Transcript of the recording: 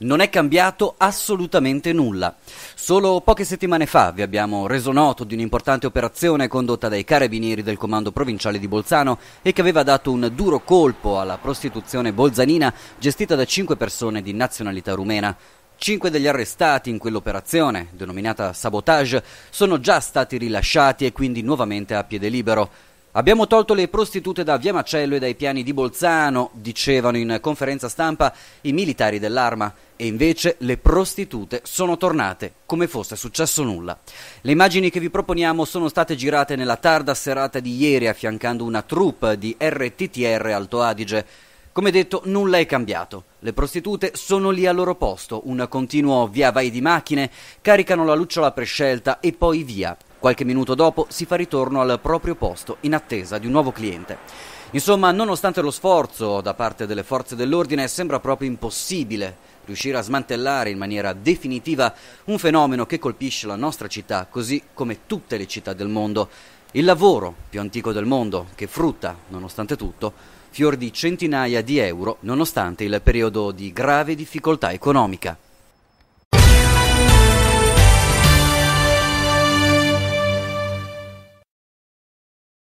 Non è cambiato assolutamente nulla. Solo poche settimane fa vi abbiamo reso noto di un'importante operazione condotta dai carabinieri del comando provinciale di Bolzano e che aveva dato un duro colpo alla prostituzione bolzanina gestita da cinque persone di nazionalità rumena. Cinque degli arrestati in quell'operazione, denominata sabotage, sono già stati rilasciati e quindi nuovamente a piede libero. Abbiamo tolto le prostitute da Via Macello e dai piani di Bolzano, dicevano in conferenza stampa i militari dell'arma, e invece le prostitute sono tornate come fosse successo nulla. Le immagini che vi proponiamo sono state girate nella tarda serata di ieri affiancando una troupe di RTTR Alto Adige. Come detto, nulla è cambiato. Le prostitute sono lì al loro posto, un continuo via vai di macchine, caricano la lucciola prescelta e poi via. Qualche minuto dopo si fa ritorno al proprio posto in attesa di un nuovo cliente. Insomma, nonostante lo sforzo da parte delle forze dell'ordine, sembra proprio impossibile riuscire a smantellare in maniera definitiva un fenomeno che colpisce la nostra città, così come tutte le città del mondo. Il lavoro più antico del mondo, che frutta, nonostante tutto, fior di centinaia di euro, nonostante il periodo di grave difficoltà economica.